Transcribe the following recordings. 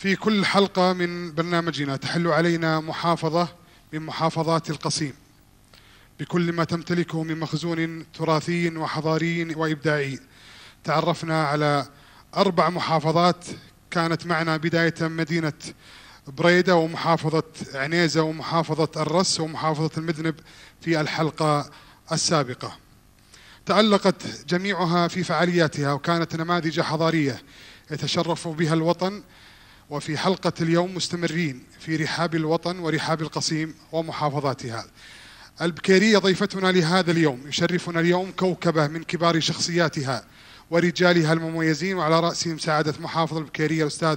في كل حلقة من برنامجنا تحل علينا محافظة من محافظات القصيم بكل ما تمتلكه من مخزون تراثي وحضاري وإبداعي تعرفنا على أربع محافظات كانت معنا بداية مدينة بريدة ومحافظة عنيزة ومحافظة الرس ومحافظة المذنب في الحلقة السابقة تألقت جميعها في فعالياتها وكانت نماذج حضارية يتشرف بها الوطن وفي حلقة اليوم مستمرين في رحاب الوطن ورحاب القصيم ومحافظاتها البكيرية ضيفتنا لهذا اليوم يشرفنا اليوم كوكبة من كبار شخصياتها ورجالها المميزين وعلى رأسهم سعادة محافظ البكيرية الأستاذ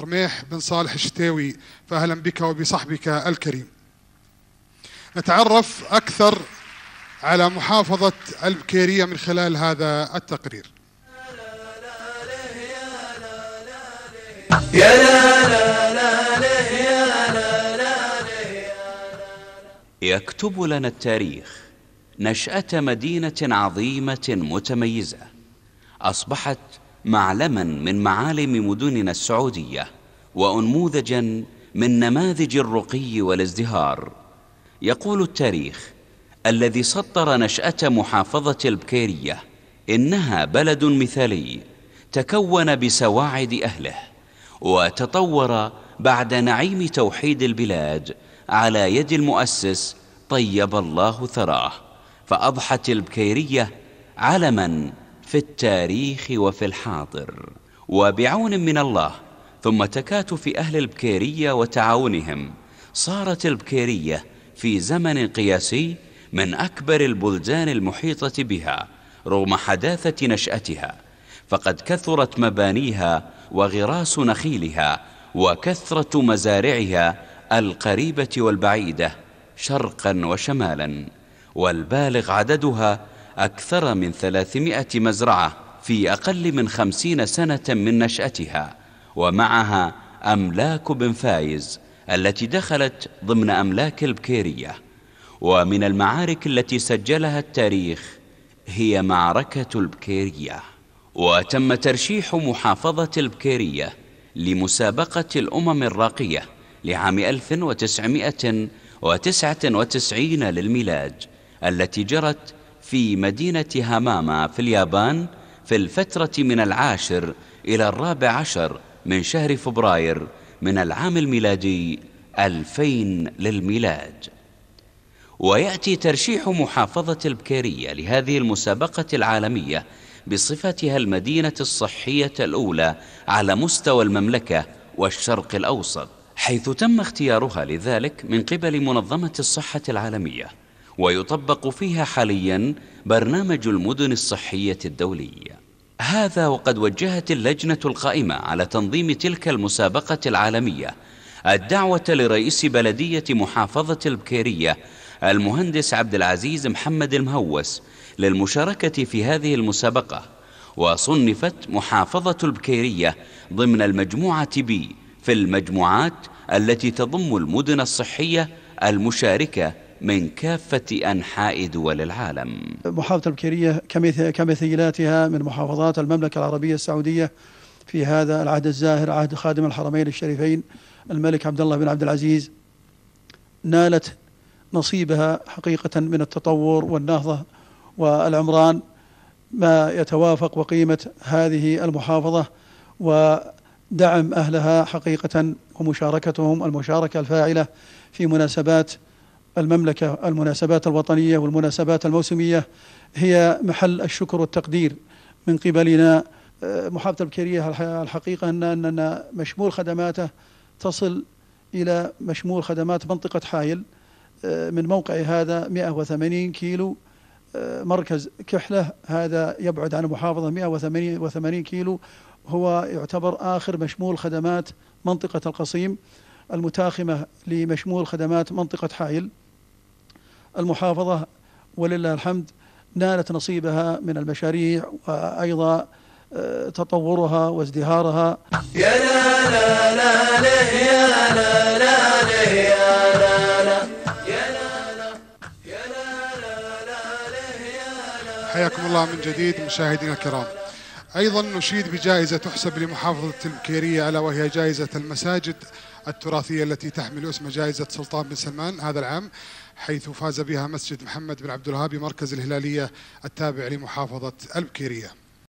رميح بن صالح الشتاوي فأهلا بك وبصحبك الكريم نتعرف أكثر على محافظة البكيرية من خلال هذا التقرير يا لا لا لا لا يا لا لا لا يكتب لنا التاريخ نشأة مدينة عظيمة متميزة أصبحت معلما من معالم مدننا السعودية وأنموذجا من نماذج الرقي والازدهار يقول التاريخ الذي سطر نشأة محافظة البكيرية إنها بلد مثالي تكون بسواعد أهله وتطور بعد نعيم توحيد البلاد على يد المؤسس طيب الله ثراه فأضحت البكيرية علما في التاريخ وفي الحاضر وبعون من الله ثم تكاتف أهل البكيرية وتعاونهم صارت البكيرية في زمن قياسي من أكبر البلدان المحيطة بها رغم حداثة نشأتها فقد كثرت مبانيها وغراس نخيلها وكثرة مزارعها القريبة والبعيدة شرقا وشمالا والبالغ عددها أكثر من ثلاثمائة مزرعة في أقل من خمسين سنة من نشأتها ومعها أملاك بن فايز التي دخلت ضمن أملاك البكيرية ومن المعارك التي سجلها التاريخ هي معركة البكيرية وتم ترشيح محافظة البكيرية لمسابقة الأمم الراقية لعام 1999 للميلاد التي جرت في مدينة هاماما في اليابان في الفترة من العاشر إلى الرابع عشر من شهر فبراير من العام الميلادي 2000 للميلاد ويأتي ترشيح محافظة البكيرية لهذه المسابقة العالمية بصفتها المدينة الصحية الأولى على مستوى المملكة والشرق الأوسط حيث تم اختيارها لذلك من قبل منظمة الصحة العالمية ويطبق فيها حاليا برنامج المدن الصحية الدولي هذا وقد وجهت اللجنة القائمة على تنظيم تلك المسابقة العالمية الدعوة لرئيس بلدية محافظة البكيرية المهندس عبد العزيز محمد المهوس للمشاركة في هذه المسابقة وصنفت محافظة البكيرية ضمن المجموعة بي في المجموعات التي تضم المدن الصحية المشاركة من كافة أنحاء دول العالم محافظة البكيرية كمثيلاتها من محافظات المملكة العربية السعودية في هذا العهد الزاهر عهد خادم الحرمين الشريفين الملك عبد الله بن عبد العزيز نالت نصيبها حقيقة من التطور والنهضة والعمران ما يتوافق وقيمة هذه المحافظة ودعم أهلها حقيقة ومشاركتهم المشاركة الفاعلة في مناسبات المملكة المناسبات الوطنية والمناسبات الموسمية هي محل الشكر والتقدير من قبلنا آه، محافظة البكيرية الحقيقة أن أننا مشمول خدماته تصل إلى مشمول خدمات منطقة حائل آه، من موقع هذا 180 كيلو آه، مركز كحلة هذا يبعد عن محافظة 180 كيلو هو يعتبر آخر مشمول خدمات منطقة القصيم المتاخمة لمشمول خدمات منطقة حائل المحافظة ولله الحمد نالت نصيبها من المشاريع وأيضا آه، تطورها وازدهارها يا لا لا لا يا لا لا, لا, حياكم الله من جديد مشاهدينا الكرام أيضا نشيد بجائزة تحسب لمحافظة البكيرية ألا وهي جائزة المساجد التراثية التي تحمل اسم جائزة سلطان بن سلمان هذا العام حيث فاز بها مسجد محمد بن عبد الوهاب مركز الهلالية التابع لمحافظة البكيرية